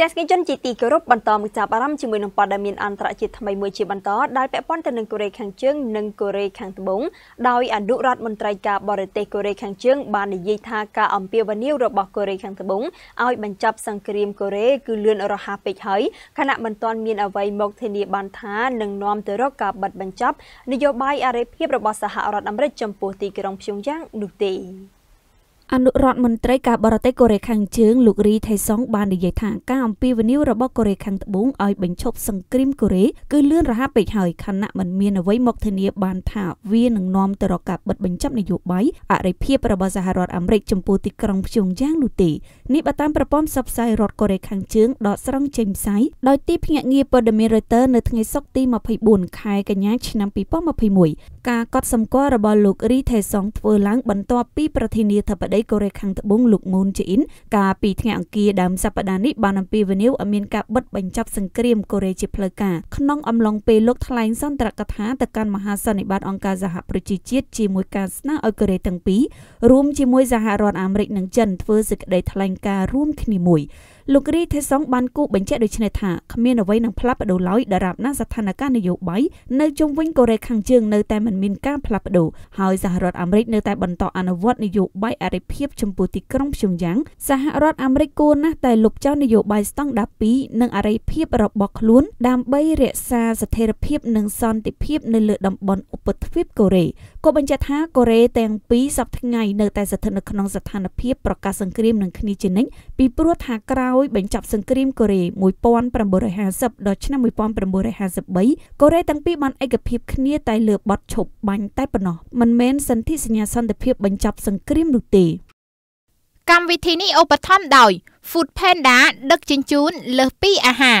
ទស្សនិកជនជាទីគោរពបន្តមកចាប់អារម្មណ៍ជាមួយនឹងព័ត៌មានអន្តរជាតិថ្មីមួយជាបន្តដែលពាក់ព័ន្ធទៅនឹងកូរ៉េខាងជើងនិងកូរ៉េខាងត្បូងដោយអនុរដ្ឋមន្ត្រីការបរទេសកូរ៉េខាងជើងបាននិយាយថាការអំពាវនាវរបស់កូរ៉េខាងត្បូងឲ្យបញ្ចប់សង្គ្រាមកូរ៉េគឺលឿនរហ័សពេកហើយខណៈមិនទាន់មានអ្វីមកធានាបានថានឹងនាំទៅរកការបិទបញ្ចប់នយោបាយអរិភាពរបស់សហរដ្ឋអាមេរិកចំពោះទីក្រុងព្យុងយ៉ាងនោះទេអនុរដ្ឋមន្ត្រីការបរទេសកូរ៉េខាងជើងលោករីថៃសុងបាននិយាយថាការអំពាវនាវរបស់កូរ៉េខាងត្បូងឲ្យបញ្ឈប់សង្គ្រាមកូរ៉េគឺលឿនរហ័សពេកហើយខណៈមិនមានអ្វីមកធានាបានថា វានឹងនាំទៅរកការបិទបញ្ចប់នយោបាយអរិភាពរបស់សហរដ្ឋអាមេរិកចំពោះទីក្រុងព្យុងយ៉ាង នោះទេនេះបើតាមប្រព័ន្ធផ្សព្វផ្សាយរដ្ឋកូរ៉េខាងជើងដកស្រង់ចេញផ្សាយដោយទីភ្នាក់ងារព័ត៌មាន Reuters នៅថ្ងៃសុក្រទី24ខែកញ្ញាឆ្នាំ2021ការកត់សម្គាល់របស់លោករីថេសុងធ្វើឡើងបន្ទាប់ពីប្រធានាធិបតីកូរ៉េខាងត្បូងលោកមូនជេអ៊ីនកាលពីថ្ងៃអង្គារដើមសប្តាហ៍នេះបានអំពាវនាវឲ្យមានការបិទបញ្ចប់សង្គ្រាមកូរ៉េជាផ្លូវការក្នុងអំឡុងពេលលោកថ្លែងសន្ទរកថាទៅកាន់មហាសន្និបាតអង្គការសហប្រជាជាតិជាមួយការស្នើឲ្យកូរ៉េទាំងពីររួមជាមួយសហរដ្ឋអាមេរិកនិងចិនធ្វើសេចក្តីថ្លែងការណ៍រួមគ្នាមួយលោករីថេសុងបានគូបញ្ជាក់ដូចនេះថាគ្មានអ្វីនឹងផ្លាស់ប្ដូរឡើយដរាបណាស្ថានភាពនយោបាយនៅជុំវិញកូរ៉េខាងជើងនៅតែមិនមានការផ្លាស់ប្ដូរហើយសហរដ្ឋអាមេរិកនៅតែបន្តអនុវត្ត នយោបាយអរិភាពចំពោះទីក្រុងព្យុងយ៉ាង សហរដ្ឋអាមេរិកគួរណាស់តែលុបចោលនយោបាយស្តង់ដារ2និងអរិភាពរបស់ខ្លួន ដើម្បីរក្សាស្ថិរភាព និងសន្តិភាព នៅលើតំបន់ឧបទ្វីបកូរ៉េគាត់បញ្ជាក់ថាកូរ៉េទាំងពីរសប្តាហ៍ថ្ងៃនៅតែស្ថិតនៅក្នុងស្ថានភាពប្រកាសសង្គ្រាមនឹងគ្នាជានិច្ចពីព្រោះថាក្រោយបញ្ចប់សង្គ្រាមកូរ៉េ1950ដល់ឆ្នាំ1953កូរ៉េទាំងពីរបានឯកភាពគ្នាតែលើបទឈប់បាញ់តែប៉ុណ្ណោះមិនមែនសន្ធិសញ្ញាសន្តិភាពបញ្ចប់សង្គ្រាមនោះទេកម្មវិធីនេះឧបត្ថម្ភដោយ Food Panda ដឹកជញ្ជូនលើសពីអាហារ